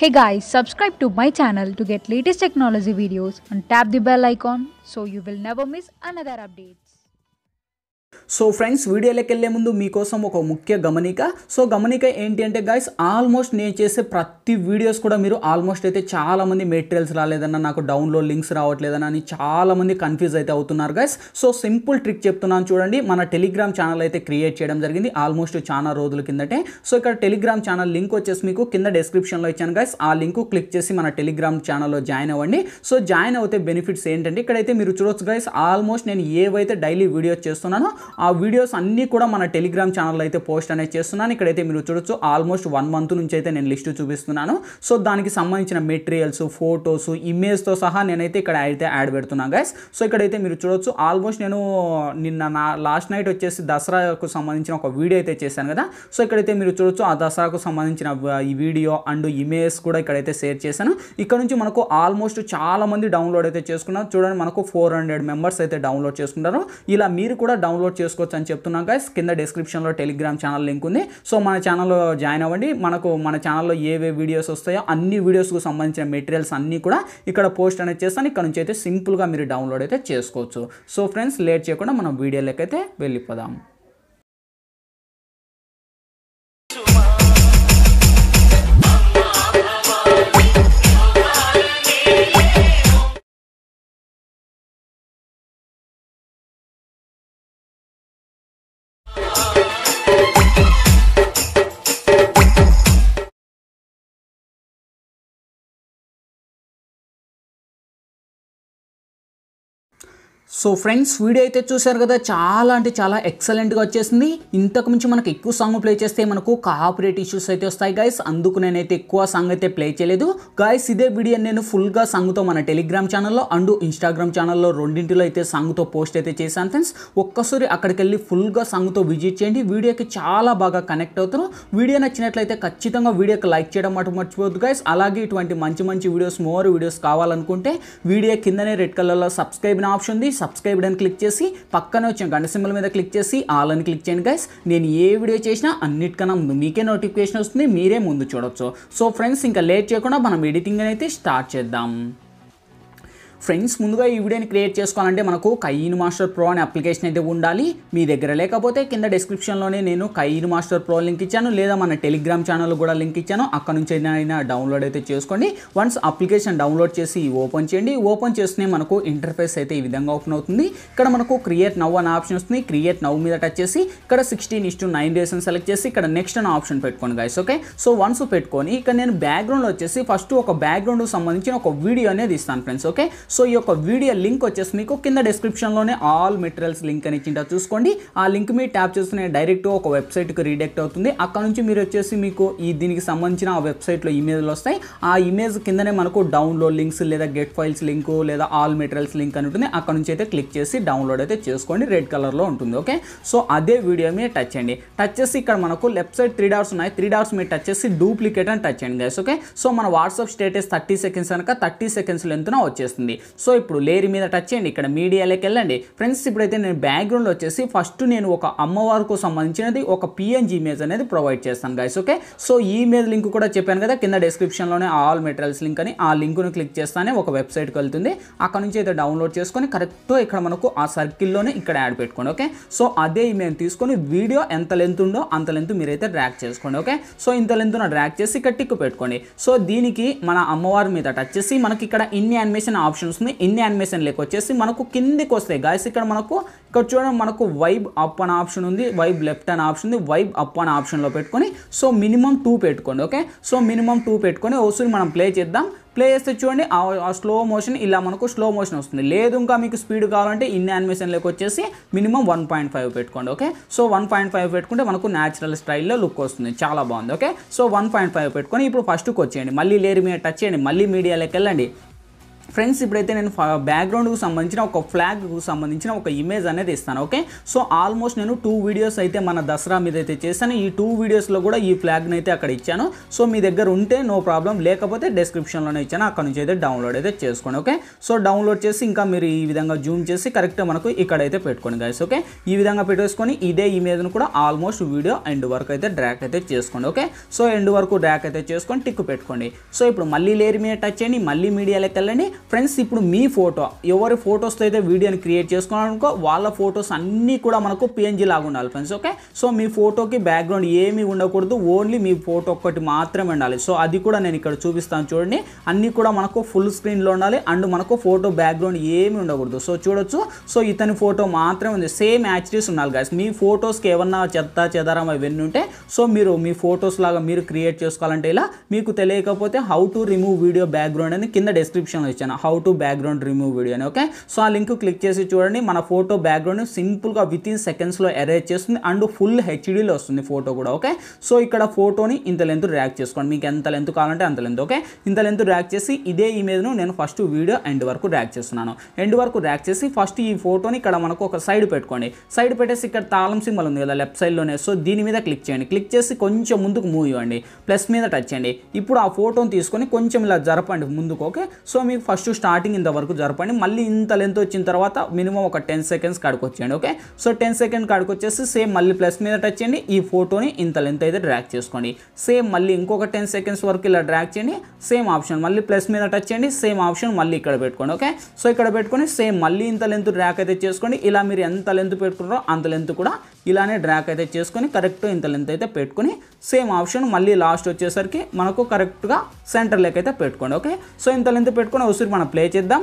Hey guys, subscribe to my channel to get latest technology videos and tap the bell icon so you will never miss another update. So friends వీడియోలోకి వెళ్ళే ముందు మీకోసం ఒక ముఖ్య గమనిక so గమనిక ఏంటి అంటే గాయస్ ఆల్మోస్ట్ నేను చేసే ప్రతి వీడియోస్ కూడా మీరు ఆల్మోస్ట్ అయితే చాలామంది మెటీరియల్స్ రాలేదన్నా నాకు డౌన్లోడ్ లింక్స్ రావట్లేదన్నా అని చాలామంది కన్ఫ్యూజ్ అయితే అవుతున్నారు గైస్ సో సింపుల్ ట్రిక్ చెప్తున్నాను చూడండి మన టెలిగ్రామ్ ఛానల్ అయితే క్రియేట్ చేయడం జరిగింది ఆల్మోస్ట్ చాలా రోజుల కిందటే సో ఇక్కడ టెలిగ్రామ్ ఛానల్ లింక్ వచ్చేసి మీకు కింద డిస్క్రిప్షన్లో ఇచ్చాను గైస్ ఆ లింక్ క్లిక్ చేసి మన టెలిగ్రామ్ ఛానల్లో జాయిన్ అవ్వండి సో జాయిన్ అవుతే బెనిఫిట్స్ ఏంటంటే ఇక్కడైతే మీరు చూడొచ్చు గైస్ ఆల్మోస్ట్ నేను ఏవైతే డైలీ వీడియోస్ చేస్తున్నానో ఆ వీడియోస్ అన్నీ కూడా మన టెలిగ్రామ్ ఛానల్ అయితే పోస్ట్ అనేది చేస్తున్నాను ఇక్కడైతే మీరు చూడొచ్చు ఆల్మోస్ట్ వన్ మంత్ నుంచి అయితే నేను లిస్ట్ చూపిస్తున్నాను సో దానికి సంబంధించిన మెటీరియల్స్ ఫొటోస్ ఇమేజ్తో సహా నేనైతే ఇక్కడ అయితే యాడ్ పెడుతున్నాను గైస్ సో ఇక్కడైతే మీరు చూడొచ్చు ఆల్మోస్ట్ నేను నిన్న నా లాస్ట్ నైట్ వచ్చేసి దసరాకు సంబంధించిన ఒక వీడియో అయితే చేశాను కదా సో ఇక్కడైతే మీరు చూడొచ్చు ఆ దసరాకు సంబంధించిన ఈ వీడియో అండ్ ఇమేజ్ కూడా ఇక్కడైతే షేర్ చేశాను ఇక్కడ నుంచి మనకు ఆల్మోస్ట్ చాలామంది డౌన్లోడ్ అయితే చేసుకున్నారు చూడండి మనకు ఫోర్ హండ్రెడ్ మెంబర్స్ అయితే డౌన్లోడ్ చేసుకున్నారు ఇలా మీరు కూడా డౌన్లోడ్ చేసుకోవచ్చు అని చెప్తున్నాం గైస్ కింద డిస్క్రిప్షన్లో టెలిగ్రామ్ ఛానల్ లింక్ ఉంది సో మన ఛానల్లో జాయిన్ అవ్వండి మనకు మన ఛానల్లో ఏవే వీడియోస్ వస్తాయో అన్ని వీడియోస్కు సంబంధించిన మెటీరియల్స్ అన్నీ కూడా ఇక్కడ పోస్ట్ అనేది చేస్తాను ఇక్కడ నుంచి అయితే సింపుల్గా మీరు డౌన్లోడ్ అయితే చేసుకోవచ్చు సో ఫ్రెండ్స్ లేట్ చేయకుండా మనం వీడియోలకైతే వెళ్ళిపోదాం సో ఫ్రెండ్స్ వీడియో అయితే చూశారు కదా చాలా అంటే చాలా ఎక్సలెంట్గా వచ్చేసింది ఇంతకు మించి మనకు ఎక్కువ సాంగ్ ప్లే చేస్తే మనకు కాపరేట్ ఇష్యూస్ అయితే వస్తాయి గైస్ అందుకు నేనైతే ఎక్కువ సాంగ్ అయితే ప్లే చేయలేదు గైస్ ఇదే వీడియో నేను ఫుల్గా సాంగ్తో మన టెలిగ్రామ్ ఛానల్లో అండ్ ఇన్స్టాగ్రామ్ ఛానల్లో రెండింటిలో అయితే సాంగ్తో పోస్ట్ అయితే చేశాను ఫ్రెండ్స్ ఒక్కసారి అక్కడికి వెళ్ళి ఫుల్గా సాంగ్తో విజిట్ చేయండి వీడియోకి చాలా బాగా కనెక్ట్ అవుతారు వీడియో నచ్చినట్లయితే ఖచ్చితంగా వీడియోకి లైక్ చేయడం మాట మర్చిపోవద్దు గైస్ అలాగే ఇటువంటి మంచి మంచి వీడియోస్ మోర్ వీడియోస్ కావాలనుకుంటే వీడియో కిందనే రెడ్ కలర్లో సబ్స్క్రైబ్ ఆప్షన్ ఉంది సబ్స్క్రైబ్ అని క్లిక్ చేసి పక్కనే వచ్చిన గంట సింబల్ మీద క్లిక్ చేసి ఆల్ అని క్లిక్ చేయండి గైస్ నేను ఏ వీడియో చేసినా అన్నిటికన్నా ముందు మీకే నోటిఫికేషన్ వస్తుంది మీరే ముందు చూడొచ్చు సో ఫ్రెండ్స్ ఇంకా లేట్ చేయకుండా మనం ఎడిటింగ్ అయితే స్టార్ట్ చేద్దాం ఫ్రెండ్స్ ముందుగా ఈ వీడియోని క్రియేట్ చేసుకోవాలంటే మనకు కయ్యిన్ మాస్టర్ ప్రో అనే అప్లికేషన్ అయితే ఉండాలి మీ దగ్గర లేకపోతే కింద డిస్క్రిప్షన్లోనే నేను కయ్యిన్ మాస్టర్ ప్రో లింక్ ఇచ్చాను లేదా మన టెలిగ్రామ్ ఛానల్ కూడా లింక్ ఇచ్చాను అక్కడ నుంచి అయినా డౌన్లోడ్ అయితే చేసుకోండి వన్స్ అప్లికేషన్ డౌన్లోడ్ చేసి ఓపెన్ చేయండి ఓపెన్ చేస్తూనే మనకు ఇంటర్ఫేస్ అయితే ఈ విధంగా ఓపెన్ అవుతుంది ఇక్కడ మనకు క్రియేట్ నవ్ అనే ఆప్షన్ వస్తుంది క్రియేట్ నవ్ మీద టచ్ చేసి ఇక్కడ సిక్స్టీన్ ఇస్ టు నైన్ అని సెలెక్ట్ చేసి ఇక్కడ నెక్స్ట్ అనే ఆప్షన్ పెట్టుకోండి గైస్ ఓకే సో వన్స్ పెట్టుకొని ఇక్కడ నేను బ్యాక్గ్రౌండ్ వచ్చేసి ఫస్ట్ ఒక బ్యాక్గ్రౌండ్కి సంబంధించిన ఒక వీడియో అనేది ఇస్తాను ఫ్రెండ్స్ ఓకే సో ఈ యొక్క వీడియో లింక్ వచ్చేసి మీకు కింద డిస్క్రిప్షన్లోనే ఆల్ మెటీరియల్స్ లింక్ అని ఇచ్చింటా చూసుకోండి ఆ లింక్ మీరు ట్యాప్ చేస్తేనే డైరెక్ట్ ఒక వెబ్సైట్కి రీడెక్ట్ అవుతుంది అక్కడ నుంచి మీరు వచ్చేసి మీకు ఈ దీనికి సంబంధించిన ఆ వెబ్సైట్లో ఇమేజ్లు వస్తాయి ఆ ఇమేజ్ కిందనే మనకు డౌన్లోడ్ లింక్స్ లేదా గెట్ ఫైల్స్ లింక్ లేదా ఆల్ మెటీరియల్స్ లింక్ అని ఉంటుంది అక్కడ నుంచి అయితే క్లిక్ చేసి డౌన్లోడ్ అయితే చేసుకోండి రెడ్ కలర్లో ఉంటుంది ఓకే సో అదే వీడియో మీద టచ్ చేయండి టచ్ చేసి ఇక్కడ మనకు లెఫ్ట్ సైడ్ త్రీ డార్స్ ఉన్నాయి త్రీ డార్స్ మీరు టచ్ చేసి డూప్లికేట్ అని టచ్ చేయండి గైస్ ఓకే సో మన వాట్సాప్ స్టేటస్ థర్టీ సెకండ్స్ కనుక థర్టీ సెకండ్స్ లెంత్న వచ్చేస్తుంది సో ఇప్పుడు లేరి మీద టచ్ చేయండి ఇక్కడ మీడియాలోకి వెళ్ళండి ఫ్రెండ్స్ ఇప్పుడైతే నేను బ్యాక్గ్రౌండ్ వచ్చేసి ఫస్ట్ నేను ఒక అమ్మవారికి సంబంధించినది ఒక పిఎన్జీ ఇమేజ్ అనేది ప్రొవైడ్ చేస్తాను గైస్ ఓకే సో ఈ ఇమేజ్ లింక్ కూడా చెప్పాను కదా కింద డిస్క్రిప్షన్లోనే ఆల్ మెటీరియల్స్ లింక్ అని ఆ లింక్ను క్లిక్ చేస్తానే ఒక వెబ్సైట్కి వెళ్తుంది అక్కడ నుంచి అయితే డౌన్లోడ్ చేసుకొని కరెక్ట్ ఇక్కడ మనకు ఆ సర్కిల్లోనే ఇక్కడ యాడ్ పెట్టుకోండి ఓకే సో అదే ఇమేజ్ తీసుకొని వీడియో ఎంత లెంత్ ఉందో అంత లెంత్ మీరైతే డ్రాక్ చేసుకోండి ఓకే సో ఇంత లెంత్న డ్రాక్ చేసి ఇక్కడ టిక్ పెట్టుకోండి సో దీనికి మన అమ్మవారి మీద టచ్ చేసి మనకి ఇక్కడ ఇన్ యానిమేషన్ ఆప్షన్ ఆప్షన్స్ ని ఇన్ యానిమేషన్ లెక్క వచ్చేసి మనకు కిందికి వస్తాయి గాయస్ ఇక్కడ మనకు ఇక్కడ చూడండి మనకు వైబ్ అప్ అని ఆప్షన్ ఉంది వైబ్ లెఫ్ట్ అని ఆప్షన్ ఉంది వైబ్ అప్ ఆప్షన్ ఆప్షన్లో పెట్టుకొని సో మినిమం టూ పెట్టుకోండి ఓకే సో మినిమం టూ పెట్టుకొని వస్తుంది మనం ప్లే చేద్దాం ప్లే చేస్తే చూడండి ఆ స్లో మోషన్ ఇలా మనకు స్లో మోషన్ వస్తుంది లేదు ఇంకా మీకు స్పీడ్ కావాలంటే ఇన్ లెక్క వచ్చేసి మినిమం వన్ పాయింట్ ఫైవ్ పెట్టుకోండి okay so one point five పెట్టుకుంటే మనకు న్యాచురల్ స్టైల్లో లుక్ వస్తుంది చాలా బాగుంది okay so one point five పెట్టుకొని ఇప్పుడు ఫస్ట్కి వచ్చేయండి మళ్ళీ లేరు మీద టచ్ చేయండి మళ్ళీ మీడియాలోకి వెళ్ళండి ఫ్రెండ్స్ ఇప్పుడైతే నేను బ్యాక్గ్రౌండ్కు సంబంధించిన ఒక ఫ్లాగ్కు సంబంధించిన ఒక ఇమేజ్ అనేది ఇస్తాను ఓకే సో ఆల్మోస్ట్ నేను టూ వీడియోస్ అయితే మన దసరా మీద అయితే చేశాను ఈ టూ వీడియోస్లో కూడా ఈ ఫ్లాగ్ని అయితే అక్కడ ఇచ్చాను సో మీ దగ్గర ఉంటే నో ప్రాబ్లం లేకపోతే డిస్క్రిప్షన్లోనే ఇచ్చాను అక్కడ నుంచి అయితే డౌన్లోడ్ అయితే చేసుకోండి ఓకే సో డౌన్లోడ్ చేసి ఇంకా మీరు ఈ విధంగా జూమ్ చేసి కరెక్ట్ మనకు ఇక్కడైతే పెట్టుకోండి గాయస్ ఓకే ఈ విధంగా పెట్టేసుకొని ఇదే ఇమేజ్ను కూడా ఆల్మోస్ట్ వీడియో ఎండ్ వరకు అయితే డ్రాక్ అయితే చేసుకోండి ఓకే సో ఎండ్ వరకు డ్రాక్ అయితే చేసుకొని టిక్ పెట్టుకోండి సో ఇప్పుడు మళ్ళీ లేరు మీద టచ్ చేయండి మళ్ళీ మీడియాలోకి వెళ్ళండి ఫ్రెండ్స్ ఇప్పుడు మీ ఫోటో ఎవరి ఫోటోస్తో అయితే వీడియోని క్రియేట్ చేసుకున్నారనుకో వాళ్ళ ఫోటోస్ అన్నీ కూడా మనకు పిఎన్జీ లాగా ఉండాలి ఫ్రెండ్స్ ఓకే సో మీ ఫోటోకి బ్యాక్గ్రౌండ్ ఏమీ ఉండకూడదు ఓన్లీ మీ ఫోటో ఒక్కటి మాత్రమే ఉండాలి సో అది కూడా నేను ఇక్కడ చూపిస్తాను చూడండి అన్నీ కూడా మనకు ఫుల్ స్క్రీన్లో ఉండాలి అండ్ మనకు ఫోటో బ్యాక్గ్రౌండ్ ఏమీ ఉండకూడదు సో చూడొచ్చు సో ఇతని ఫోటో మాత్రమే ఉంది సేమ్ యాక్చురీస్ ఉండాలి గాయస్ మీ కి ఏమన్నా చెత్త చెదారం అవన్నీ ఉంటే సో మీరు మీ ఫొటోస్ లాగా మీరు క్రియేట్ చేసుకోవాలంటే ఇలా మీకు తెలియకపోతే how to remove video background అని కింద డిస్క్రిప్షన్లో ఇచ్చాను చేశాను how to background remove video అని ఓకే సో ఆ లింక్ క్లిక్ చేసి చూడండి మన ఫోటో బ్యాక్గ్రౌండ్ సింపుల్గా విత్ ఇన్ సెకండ్స్లో అరేజ్ చేస్తుంది అండ్ ఫుల్ హెచ్డీలో వస్తుంది ఫోటో కూడా ఓకే సో ఇక్కడ ఫోటోని ఇంత లెంత్ ర్యాక్ చేసుకోండి మీకు ఎంత లెంత్ కావాలంటే అంత లెంత్ ఓకే ఇంత లెంత్ ర్యాక్ చేసి ఇదే ఇమేజ్ను నేను ఫస్ట్ వీడియో ఎండ్ వరకు ర్యాక్ చేస్తున్నాను ఎండ్ వరకు ర్యాక్ చేసి ఫస్ట్ ఈ ఫోటోని ఇక్కడ మనకు ఒక సైడ్ పెట్టుకోండి సైడ్ పెట్టేసి ఇక్కడ తాళం సింబల్ ఉంది కదా లెఫ్ట్ సైడ్లోనే సో దీని మీద క్లిక్ చేయండి క్లిక్ చేసి కొంచెం ముందుకు మూవ్ ఇవ్వండి ప్లస్ మీద టచ్ చేయండి ఇప్పుడు ఆ ఫోటోని తీసుకొని కొంచెం ఇలా జరపండి ముందుకు ఓకే సో మీకు ఫస్ట్ ఫస్ట్ స్టార్టింగ్ ఇంతవరకు జరపండి మళ్ళీ ఇంత లెంత్ వచ్చిన తర్వాత మినిమం ఒక టెన్ సెకండ్స్ కాడికి వచ్చేయండి ఓకే సో టెన్ సెకండ్ కాడికి వచ్చేసి సేమ్ మళ్ళీ ప్లస్ మీద టచ్ చేయండి ఈ ఫోటోని ఇంత లెంత్ అయితే డ్రాక్ చేసుకోండి సేమ్ మళ్ళీ ఇంకొక టెన్ సెకండ్స్ వరకు ఇలా డ్రాక్ చేయండి సేమ్ ఆప్షన్ మళ్ళీ ప్లస్ మీద టచ్ చేయండి సేమ్ ఆప్షన్ మళ్ళీ ఇక్కడ పెట్టుకోండి ఓకే సో ఇక్కడ పెట్టుకొని సేమ్ మళ్ళీ ఇంత లెంత్ డ్రాక్ అయితే చేసుకోండి ఇలా మీరు ఎంత లెంత్ పెట్టుకున్నారో అంత లెంత్ కూడా ఇలానే డ్రాక్ అయితే చేసుకొని కరెక్ట్ ఇంత లెంత్ అయితే పెట్టుకొని సేమ్ ఆప్షన్ మళ్ళీ లాస్ట్ వచ్చేసరికి మనకు కరెక్ట్గా సెంటర్ లెక్క అయితే పెట్టుకోండి ఓకే సో ఇంత లెంత్ పెట్టుకొని ఇప్పుడు మనం ప్లే చేద్దాం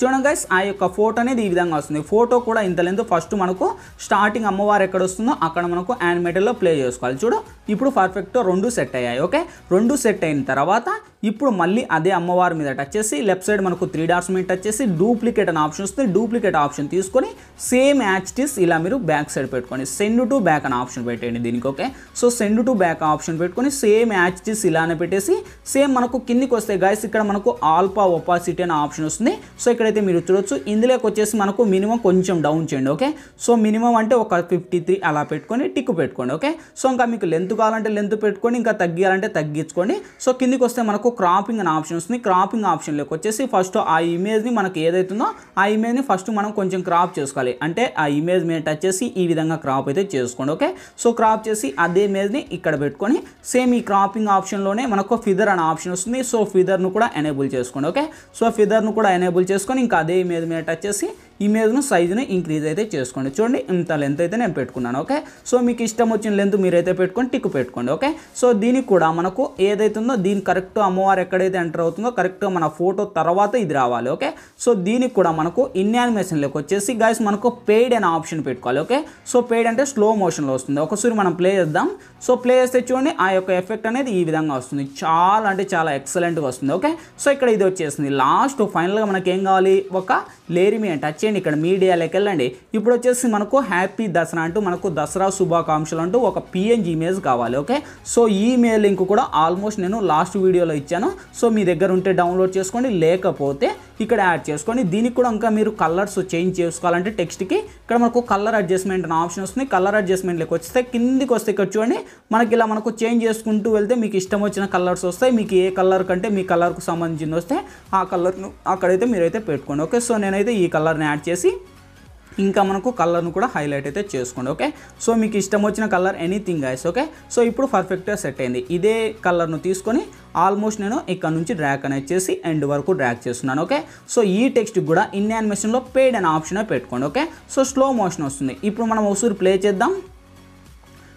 చూడండి గైస్ ఆ యొక్క ఫోటో అనేది ఈ విధంగా వస్తుంది ఫోటో కూడా ఇంత లేదు ఫస్ట్ మనకు స్టార్టింగ్ అమ్మవారు ఎక్కడ వస్తుందో అక్కడ మనకు యానిమేటర్లో ప్లే చేసుకోవాలి చూడు ఇప్పుడు పర్ఫెక్ట్ రెండు సెట్ అయ్యాయి ఓకే రెండు సెట్ అయిన తర్వాత ఇప్పుడు మళ్ళీ అదే అమ్మవారి మీద టచ్ చేసి లెఫ్ట్ సైడ్ మనకు త్రీ డాట్స్ మీద టచ్ చేసి డూప్లికేట్ అనే ఆప్షన్ వస్తుంది డూప్లికేట్ ఆప్షన్ తీసుకొని సేమ్ యాచ్ టీస్ ఇలా మీరు బ్యాక్ సైడ్ పెట్టుకోండి సెండ్ టు బ్యాక్ అనే ఆప్షన్ పెట్టండి దీనికి okay so send to back option పెట్టుకొని సేమ్ యాచ్ టీస్ ఇలానే పెట్టేసి సేమ్ మనకు కిందికి వస్తే గైస్ ఇక్కడ మనకు ఆల్పా ఒపాసిటీ అనే ఆప్షన్ వస్తుంది సో ఇక్కడ అయితే మీరు చూడొచ్చు ఇందులోకి వచ్చేసి మనకు మినిమం కొంచెం డౌన్ చేయండి ఓకే సో మినిమం అంటే ఒక ఫిఫ్టీ త్రీ అలా పెట్టుకొని టిక్ పెట్టుకోండి ఓకే సో ఇంకా మీకు లెంత్ కావాలంటే లెంత్ పెట్టుకొని ఇంకా తగ్గించాలంటే తగ్గించుకోండి సో కిందికి వస్తే మనకు క్రాపింగ్ అనే ఆప్షన్ వస్తుంది క్రాపింగ్ ఆప్షన్లోకి వచ్చేసి ఫస్ట్ ఆ ఇమేజ్ని మనకు ఏదైతుందో ఆ ఇమేజ్ని ఫస్ట్ మనం కొంచెం క్రాప్ చేసుకోవాలి అంటే ఆ ఇమేజ్ మీద టచ్ చేసి ఈ విధంగా క్రాప్ అయితే చేసుకోండి ఓకే సో క్రాప్ చేసి అదే ఇమేజ్ని ఇక్కడ పెట్టుకొని సేమ్ ఈ క్రాపింగ్ ఆప్షన్లోనే మనకు ఫిదర్ అనే ఆప్షన్ వస్తుంది సో ఫిదర్ను కూడా ఎనేబుల్ చేసుకోండి ఓకే సో ఫిదర్ను కూడా ఎనేబుల్ చేసుకొని మార్నింగ్ కాదు ఏమి మీద టచ్ చేసి ఇమేజ్ను సైజుని ఇంక్రీజ్ అయితే చేసుకోండి చూడండి ఇంత లెంత్ అయితే నేను పెట్టుకున్నాను ఓకే సో మీకు ఇష్టం వచ్చిన లెంత్ మీరైతే పెట్టుకొని టిక్ పెట్టుకోండి ఓకే సో దీనికి కూడా మనకు ఏదైతుందో దీని కరెక్ట్ అమ్మవారు ఎక్కడైతే ఎంటర్ అవుతుందో కరెక్ట్గా మన ఫోటో తర్వాత ఇది రావాలి ఓకే సో దీనికి కూడా మనకు ఇన్ యానిమేషన్లోకి వచ్చేసి గాయస్ మనకు పెయిడ్ అనే ఆప్షన్ పెట్టుకోవాలి ఓకే సో పెయిడ్ అంటే స్లో మోషన్లో వస్తుంది ఒకసారి మనం ప్లే చేద్దాం సో ప్లే చేస్తే చూడండి ఆ యొక్క ఎఫెక్ట్ అనేది ఈ విధంగా వస్తుంది చాలా అంటే చాలా ఎక్సలెంట్గా వస్తుంది ఓకే సో ఇక్కడ ఇది వచ్చేసింది లాస్ట్ ఫైనల్గా మనకి ఏం కావాలి ఒక లేరిమి అంటే చేయండి ఇక్కడ మీడియాలోకి వెళ్ళండి ఇప్పుడు వచ్చేసి మనకు హ్యాపీ దసరా అంటూ మనకు దసరా శుభాకాంక్షలు అంటూ ఒక పిఎన్జీ ఇమేజ్ కావాలి ఓకే సో ఈ ఇమెయిల్ లింక్ కూడా ఆల్మోస్ట్ నేను లాస్ట్ వీడియోలో ఇచ్చాను సో మీ దగ్గర ఉంటే డౌన్లోడ్ చేసుకోండి లేకపోతే ఇక్కడ యాడ్ చేసుకొని దీనికి కూడా ఇంకా మీరు కలర్స్ చేంజ్ చేసుకోవాలంటే టెక్స్ట్కి ఇక్కడ మనకు కలర్ అడ్జస్ట్మెంట్ అనే ఆప్షన్ వస్తుంది కలర్ అడ్జస్ట్మెంట్లోకి వస్తే కిందికి వస్తే ఇక్కడ చూడండి మనకి ఇలా మనకు చేంజ్ చేసుకుంటూ వెళ్తే మీకు ఇష్టం వచ్చిన కలర్స్ వస్తాయి మీకు ఏ కలర్ కంటే మీ కలర్కు సంబంధించింది వస్తే ఆ కలర్ను అక్కడైతే మీరైతే పెట్టుకోండి ఓకే సో నేనైతే ఈ కలర్ని యాడ్ చేసి ఇంకా మనకు కలర్ను కూడా హైలైట్ అయితే చేసుకోండి ఓకే సో మీకు ఇష్టం వచ్చిన colour anything is okay so ఇప్పుడు పర్ఫెక్ట్గా సెట్ అయింది ఇదే కలర్ను తీసుకొని ఆల్మోస్ట్ నేను ఇక్కడ నుంచి డ్రాక్ అనేది చేసి ఎండ్ వరకు డ్రాక్ చేస్తున్నాను ఓకే సో ఈ టెక్స్ట్ కూడా ఇన్ యానిమేషన్లో పెయిడ్ అనే ఆప్షన్ పెట్టుకోండి ఓకే సో స్లో మోషన్ వస్తుంది ఇప్పుడు మనం ఒకసారి ప్లే చేద్దాం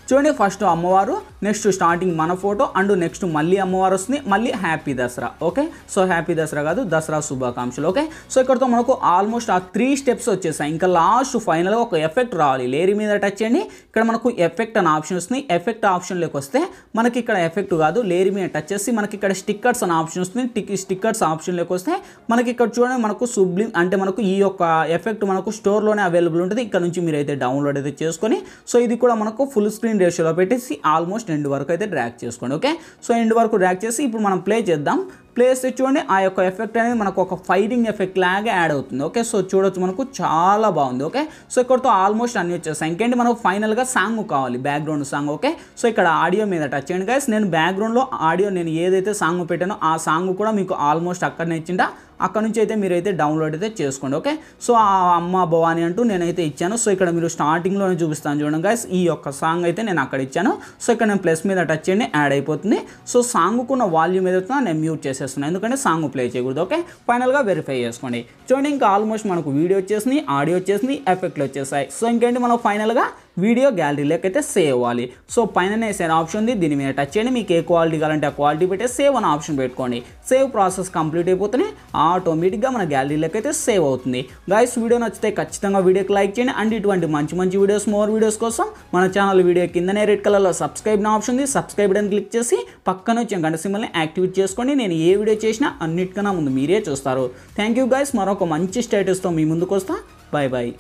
చూడండి ఫస్ట్ అమ్మవారు నెక్స్ట్ స్టార్టింగ్ మన ఫోటో అండ్ నెక్స్ట్ మళ్ళీ అమ్మవారు వస్తుంది మళ్ళీ happy Dasara okay so happy Dasara కాదు దసరా శుభాకాంక్షలు ఓకే సో ఇక్కడతో మనకు ఆల్మోస్ట్ ఆ త్రీ స్టెప్స్ వచ్చేసాయి ఇంకా లాస్ట్ ఫైనల్గా ఒక ఎఫెక్ట్ రావాలి లేరి మీద టచ్ చేయండి ఇక్కడ మనకు ఎఫెక్ట్ అనే ఆప్షన్ వస్తుంది ఎఫెక్ట్ ఆప్షన్లోకి వస్తే మనకి ఇక్కడ ఎఫెక్ట్ కాదు లేరి మీద టచ్ చేసి మనకి ఇక్కడ స్టిక్కర్స్ అనే ఆప్షన్ వస్తుంది టిక్ స్టిక్కర్స్ ఆప్షన్లోకి వస్తే మనకి ఇక్కడ చూడండి మనకు సుబ్లిమ్ అంటే మనకు ఈ యొక్క ఎఫెక్ట్ మనకు స్టోర్లోనే అవైలబుల్ ఉంటుంది ఇక్కడ నుంచి మీరు అయితే డౌన్లోడ్ అయితే చేసుకొని సో ఇది కూడా మనకు ఫుల్ స్క్రీన్ రేషియోలో పెట్టేసి ఆల్మోస్ట్ ఎండ్ వరకు అయితే డ్రాక్ చేసుకోండి ఓకే సో ఎండ్ వరకు డ్రాక్ చేసి ఇప్పుడు మనం ప్లే చేద్దాం ప్లే చేస్తే చూడండి ఆ యొక్క ఎఫెక్ట్ అనేది మనకు ఒక ఫైరింగ్ ఎఫెక్ట్ లాగా యాడ్ అవుతుంది ఓకే సో చూడొచ్చు మనకు చాలా బాగుంది ఓకే సో ఇక్కడతో ఆల్మోస్ట్ అన్ని వచ్చేస్తాయి ఇంకేంటి మనకు ఫైనల్గా సాంగ్ కావాలి బ్యాక్గ్రౌండ్ సాంగ్ ఓకే సో ఇక్కడ ఆడియో మీద టచ్ చేయండి గైస్ నేను బ్యాక్గ్రౌండ్లో ఆడియో నేను ఏదైతే సాంగ్ పెట్టానో ఆ సాంగ్ కూడా మీకు ఆల్మోస్ట్ అక్కడనే ఇచ్చింటా అక్కడ నుంచి అయితే మీరైతే డౌన్లోడ్ అయితే చేసుకోండి ఓకే సో ఆ అమ్మ భవాని అంటూ నేనైతే ఇచ్చాను సో ఇక్కడ మీరు స్టార్టింగ్లోనే చూపిస్తాను చూడండి గాయస్ ఈ యొక్క సాంగ్ అయితే నేను అక్కడ ఇచ్చాను సో ఇక్కడ నేను ప్లస్ మీద టచ్ చేయండి యాడ్ అయిపోతుంది సో సాంగ్కున్న వాల్యూమ్ ఏదైతే నేను మ్యూట్ చేసేస్తున్నాను ఎందుకంటే సాంగ్ ప్లే చేయకూడదు ఓకే ఫైనల్గా వెరిఫై చేసుకోండి చూడండి ఇంకా ఆల్మోస్ట్ మనకు వీడియో వచ్చేసింది ఆడియో వచ్చేసింది ఎఫెక్ట్లు వచ్చేసాయి సో ఇంకేంటి మనం ఫైనల్గా వీడియో గ్యాలరీలోకి అయితే సేవ్ అవ్వాలి సో పైన సేవ్ ఆప్షన్ ఉంది దీని మీద టచ్ చేయండి మీకు ఏ క్వాలిటీ కావాలంటే ఆ క్వాలిటీ పెట్టి సేవ్ అనే ఆప్షన్ పెట్టుకోండి సేవ్ ప్రాసెస్ కంప్లీట్ అయిపోతేనే ఆటోమేటిక్గా మన గ్యాలరీలోకి అయితే సేవ్ అవుతుంది గాయస్ వీడియో నచ్చితే ఖచ్చితంగా వీడియోకి లైక్ చేయండి అండ్ ఇటువంటి మంచి మంచి వీడియోస్ మోర్ వీడియోస్ కోసం మన ఛానల్ వీడియో కిందనే రెడ్ కలర్లో సబ్స్క్రైబ్ ఆప్షన్ ఉంది సబ్స్క్రైబ్ అని క్లిక్ చేసి పక్కన వచ్చి గంట సింబల్ని యాక్టివేట్ చేసుకోండి నేను ఏ వీడియో చేసినా అన్నిటికన్నా ముందు మీరే చూస్తారు థ్యాంక్ యూ గాయస్ మరొక మంచి స్టేటస్తో మీ ముందుకు వస్తా బాయ్ బాయ్